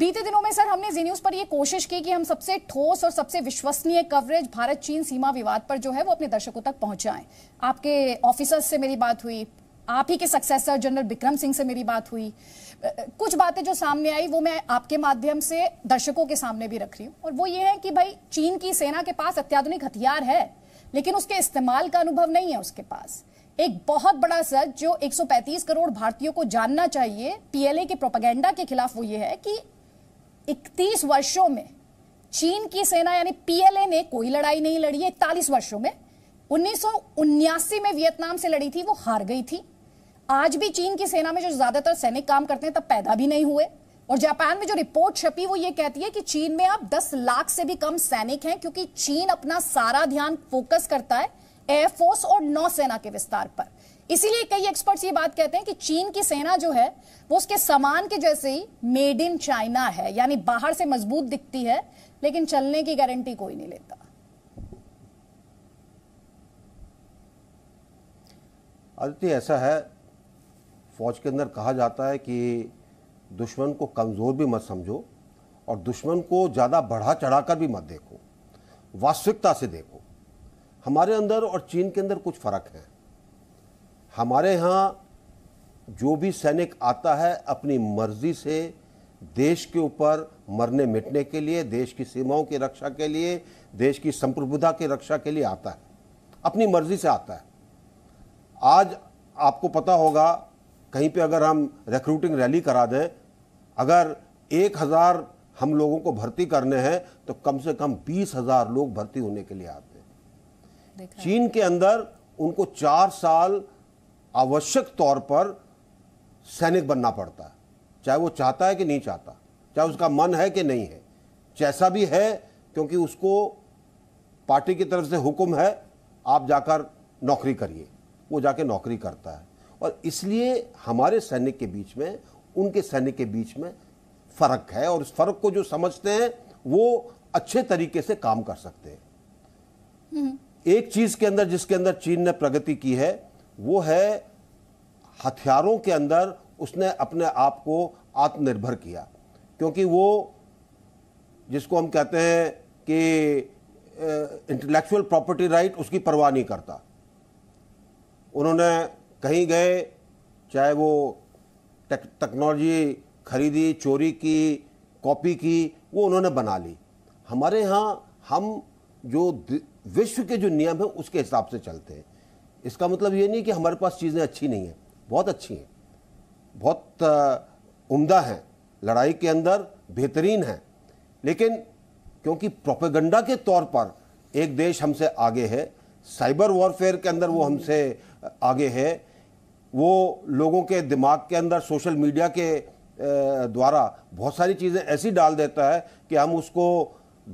बीते दिनों में सर हमने जी न्यूज पर यह कोशिश की कि हम सबसे ठोस और सबसे विश्वसनीय कवरेज भारत चीन सीमा विवाद पर जो है वो अपने दर्शकों तक पहुंचाएं आपके ऑफिसर्स से मेरी बात हुई आप ही के सक्सेसर जनरल बिक्रम सिंह से मेरी बात हुई कुछ बातें जो सामने आई वो मैं आपके माध्यम से दर्शकों के सामने भी रख रही हूँ और वो ये है कि भाई चीन की सेना के पास अत्याधुनिक हथियार है लेकिन उसके इस्तेमाल का अनुभव नहीं है उसके पास एक बहुत बड़ा सच जो 135 करोड़ भारतीयों को जानना चाहिए पीएलए के प्रोपागेंडा के खिलाफ वो ये है कि इकतीस वर्षों में चीन की सेना यानी पीएलए ने कोई लड़ाई नहीं लड़ी है इकतालीस वर्षों में उन्नीस में वियतनाम से लड़ी थी वो हार गई थी आज भी चीन की सेना में जो ज्यादातर सैनिक काम करते हैं तब पैदा भी नहीं हुए और जापान में जो रिपोर्ट छपी वो ये कहती है कि चीन में अब 10 लाख से भी कम सैनिक हैं क्योंकि चीन अपना सारा ध्यान फोकस करता है एयरफोर्स और नौसेना के विस्तार पर इसीलिए कई एक्सपर्ट्स ये बात कहते हैं कि चीन की सेना जो है वो उसके सामान के जैसे ही मेड इन चाइना है यानी बाहर से मजबूत दिखती है लेकिन चलने की गारंटी कोई नहीं लेता आदित्य ऐसा है फौज के अंदर कहा जाता है कि दुश्मन को कमज़ोर भी मत समझो और दुश्मन को ज़्यादा बढ़ा चढ़ाकर भी मत देखो वास्तविकता से देखो हमारे अंदर और चीन के अंदर कुछ फ़र्क है हमारे यहाँ जो भी सैनिक आता है अपनी मर्जी से देश के ऊपर मरने मिटने के लिए देश की सीमाओं की रक्षा के लिए देश की संप्रभुता की रक्षा के लिए आता है अपनी मर्जी से आता है आज आपको पता होगा कहीं पे अगर हम रिक्रूटिंग रैली करा दें अगर एक हज़ार हम लोगों को भर्ती करने हैं तो कम से कम बीस हज़ार लोग भर्ती होने के लिए आते हैं चीन के अंदर उनको चार साल आवश्यक तौर पर सैनिक बनना पड़ता है चाहे वो चाहता है कि नहीं चाहता चाहे उसका मन है कि नहीं है जैसा भी है क्योंकि उसको पार्टी की तरफ से हुक्म है आप जाकर नौकरी करिए वो जाके नौकरी करता है और इसलिए हमारे सैनिक के बीच में उनके सैनिक के बीच में फ़र्क है और उस फ़र्क को जो समझते हैं वो अच्छे तरीके से काम कर सकते हैं हम्म। एक चीज़ के अंदर जिसके अंदर चीन ने प्रगति की है वो है हथियारों के अंदर उसने अपने आप को आत्मनिर्भर किया क्योंकि वो जिसको हम कहते हैं कि इंटेलेक्चुअल प्रॉपर्टी राइट उसकी परवाह नहीं करता उन्होंने कहीं गए चाहे वो टेक्नोलॉजी खरीदी चोरी की कॉपी की वो उन्होंने बना ली हमारे यहाँ हम जो विश्व के जो नियम हैं उसके हिसाब से चलते हैं इसका मतलब ये नहीं कि हमारे पास चीज़ें अच्छी नहीं हैं बहुत अच्छी हैं बहुत उम्दा हैं लड़ाई के अंदर बेहतरीन हैं लेकिन क्योंकि प्रोपेगंडा के तौर पर एक देश हमसे आगे है साइबर वॉरफेयर के अंदर वो हमसे आगे है वो लोगों के दिमाग के अंदर सोशल मीडिया के द्वारा बहुत सारी चीज़ें ऐसी डाल देता है कि हम उसको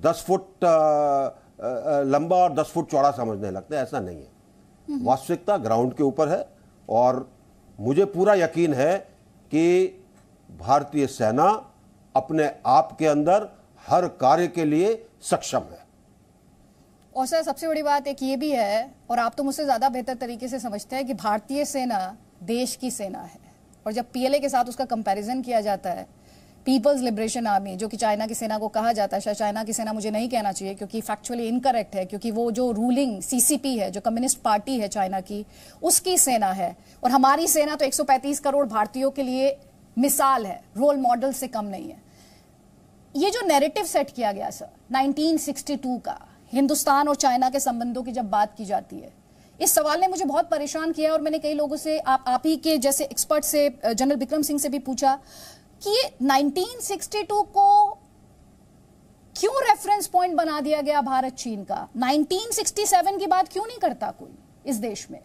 दस फुट लंबा और दस फुट चौड़ा समझने लगते हैं ऐसा नहीं है हम्म। वास्तविकता ग्राउंड के ऊपर है और मुझे पूरा यकीन है कि भारतीय सेना अपने आप के अंदर हर कार्य के लिए सक्षम है और सर सबसे बड़ी बात एक ये भी है और आप तो मुझसे ज़्यादा बेहतर तरीके से समझते हैं कि भारतीय सेना देश की सेना है और जब पीएलए के साथ उसका कंपैरिजन किया जाता है पीपल्स लिबरेशन आर्मी जो कि चाइना की सेना को कहा जाता है शायद चाइना की सेना मुझे नहीं कहना चाहिए क्योंकि फैक्चुअली इनकरेक्ट है क्योंकि वो जो रूलिंग सीसीपी है जो कम्युनिस्ट पार्टी है चाइना की उसकी सेना है और हमारी सेना तो 135 करोड़ भारतीयों के लिए मिसाल है रोल मॉडल से कम नहीं है ये जो नेरेटिव सेट किया गया सर नाइनटीन का हिंदुस्तान और चाइना के संबंधों की जब बात की जाती है इस सवाल ने मुझे बहुत परेशान किया और मैंने कई लोगों से आप आप ही के जैसे एक्सपर्ट से जनरल विक्रम सिंह से भी पूछा कि ये 1962 को क्यों रेफरेंस पॉइंट बना दिया गया भारत चीन का 1967 की बात क्यों नहीं करता कोई इस देश में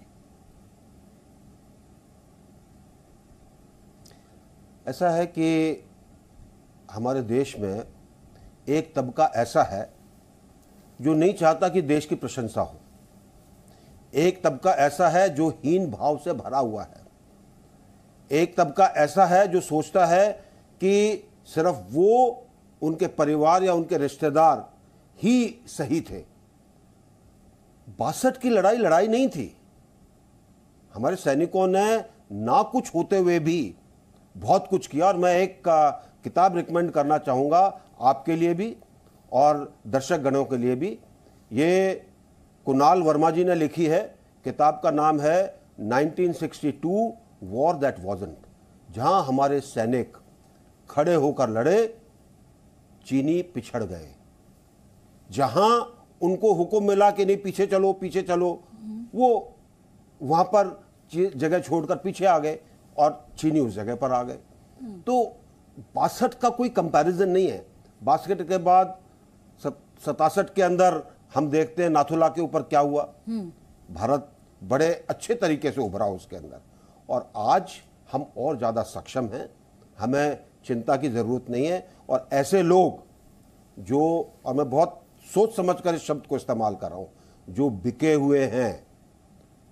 ऐसा है कि हमारे देश में एक तबका ऐसा है जो नहीं चाहता कि देश की प्रशंसा हो एक तबका ऐसा है जो हीन भाव से भरा हुआ है एक तबका ऐसा है जो सोचता है कि सिर्फ वो उनके परिवार या उनके रिश्तेदार ही सही थे बासठ की लड़ाई लड़ाई नहीं थी हमारे सैनिकों ने ना कुछ होते हुए भी बहुत कुछ किया और मैं एक किताब रिकमेंड करना चाहूँगा आपके लिए भी और दर्शक गणों के लिए भी ये कुणाल वर्मा जी ने लिखी है किताब का नाम है 1962 वॉर दैट वॉजन जहां हमारे सैनिक खड़े होकर लड़े चीनी पिछड़ गए जहां उनको हुक्म मिला कि नहीं पीछे चलो पीछे चलो वो वहां पर जगह छोड़कर पीछे आ गए और चीनी उस जगह पर आ गए तो बासठ का कोई कंपैरिजन नहीं है बासठ के बाद सतासठ के अंदर हम देखते हैं नाथुला के ऊपर क्या हुआ हम्म। भारत बड़े अच्छे तरीके से उभरा उसके अंदर और आज हम और ज़्यादा सक्षम हैं हमें चिंता की ज़रूरत नहीं है और ऐसे लोग जो और मैं बहुत सोच समझ कर इस शब्द को इस्तेमाल कर रहा हूँ जो बिके हुए हैं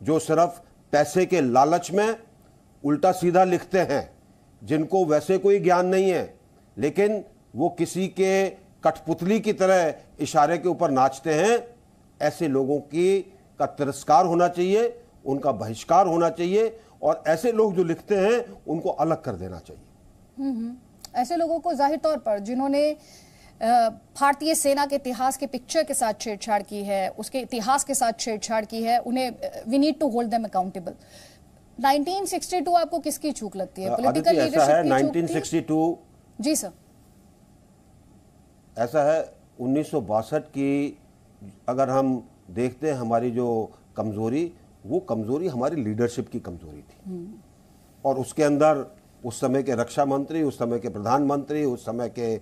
जो सिर्फ पैसे के लालच में उल्टा सीधा लिखते हैं जिनको वैसे कोई ज्ञान नहीं है लेकिन वो किसी के कठपुतली की तरह इशारे के ऊपर नाचते हैं ऐसे लोगों की का तिरस्कार होना चाहिए उनका बहिष्कार होना चाहिए और ऐसे लोग जो लिखते हैं उनको अलग कर देना चाहिए हम्म, हम्म। ऐसे लोगों को जाहिर तौर पर जिन्होंने भारतीय सेना के इतिहास के पिक्चर के साथ छेड़छाड़ की है उसके इतिहास के साथ छेड़छाड़ की है उन्हें we need to hold them accountable 1962 आपको किसकी चूक लगती है पॉलिटिकल लीडरशिप की 1962 जी सर ऐसा है उन्नीस की अगर हम देखते हैं हमारी जो कमज़ोरी वो कमज़ोरी हमारी लीडरशिप की कमज़ोरी थी हम्म। और उसके अंदर उस समय के रक्षा मंत्री उस समय के प्रधानमंत्री उस समय के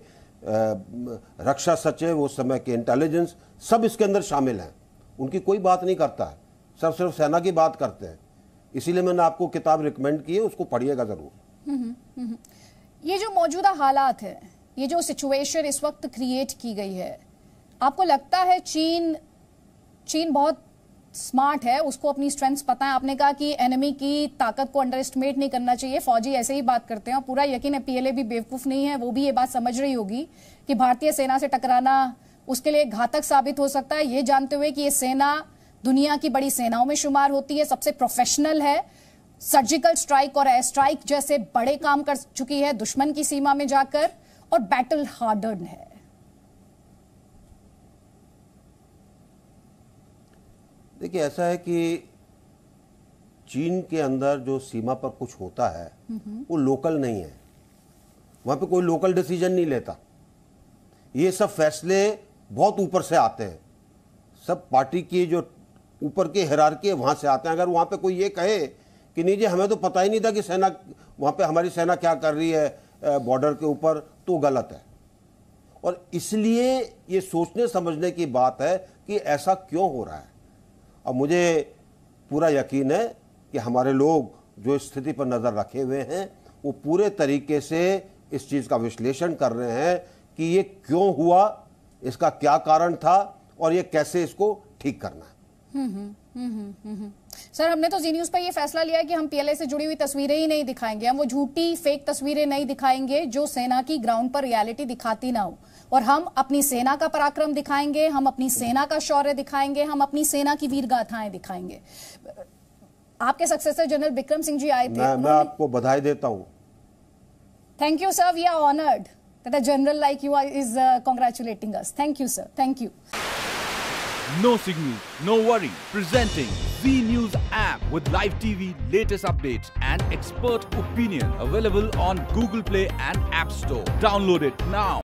रक्षा सचिव उस समय के इंटेलिजेंस सब इसके अंदर शामिल हैं उनकी कोई बात नहीं करता है सब सिर्फ सेना की बात करते हैं इसीलिए मैंने आपको किताब रिकमेंड की है उसको पढ़िएगा ज़रूर हम्म, हम्म, ये जो मौजूदा हालात है ये जो सिचुएशन इस वक्त क्रिएट की गई है आपको लगता है चीन चीन बहुत स्मार्ट है उसको अपनी स्ट्रेंथ्स पता है आपने कहा कि एनिमी की ताकत को अंडर एस्टिमेट नहीं करना चाहिए फौजी ऐसे ही बात करते हैं और पूरा यकीन है पीएलए भी बेवकूफ नहीं है वो भी ये बात समझ रही होगी कि भारतीय सेना से टकराना उसके लिए घातक साबित हो सकता है ये जानते हुए कि ये सेना दुनिया की बड़ी सेनाओं में शुमार होती है सबसे प्रोफेशनल है सर्जिकल स्ट्राइक और एयर स्ट्राइक जैसे बड़े काम कर चुकी है दुश्मन की सीमा में जाकर और बैटल हार्डर्न है देखिए ऐसा है कि चीन के अंदर जो सीमा पर कुछ होता है वो लोकल नहीं है वहाँ पे कोई लोकल डिसीजन नहीं लेता ये सब फैसले बहुत ऊपर से आते हैं सब पार्टी की जो ऊपर के हरार के वहाँ से आते हैं अगर वहाँ पे कोई ये कहे कि नहीं जी हमें तो पता ही नहीं था कि सेना वहाँ पे हमारी सेना क्या कर रही है बॉर्डर के ऊपर तो गलत है और इसलिए ये सोचने समझने की बात है कि ऐसा क्यों हो रहा है और मुझे पूरा यकीन है कि हमारे लोग जो स्थिति पर नज़र रखे हुए हैं वो पूरे तरीके से इस चीज़ का विश्लेषण कर रहे हैं कि ये क्यों हुआ इसका क्या कारण था और ये कैसे इसको ठीक करना है हम्म, हम्म, हम्म, सर हमने तो जी न्यूज़ पर यह फैसला लिया कि हम पीएलए से जुड़ी हुई तस्वीरें ही नहीं दिखाएंगे हम वो झूठी फेक तस्वीरें नहीं दिखाएंगे जो सेना की ग्राउंड पर रियलिटी दिखाती ना हो और हम अपनी सेना का पराक्रम दिखाएंगे हम अपनी सेना का शौर्य दिखाएंगे हम अपनी सेना की वीर गाथाएं दिखाएंगे आपके सक्सेसर जनरल बिक्रम सिंह जी आए थे मैं, मैं आपको बधाई देता हूँ thank you sir we are honoured that general like like congratulating us thank you sir thank you No signal, no worry. Presenting Z News app with live TV, latest updates, and expert opinion available on Google Play and App Store. Download it now.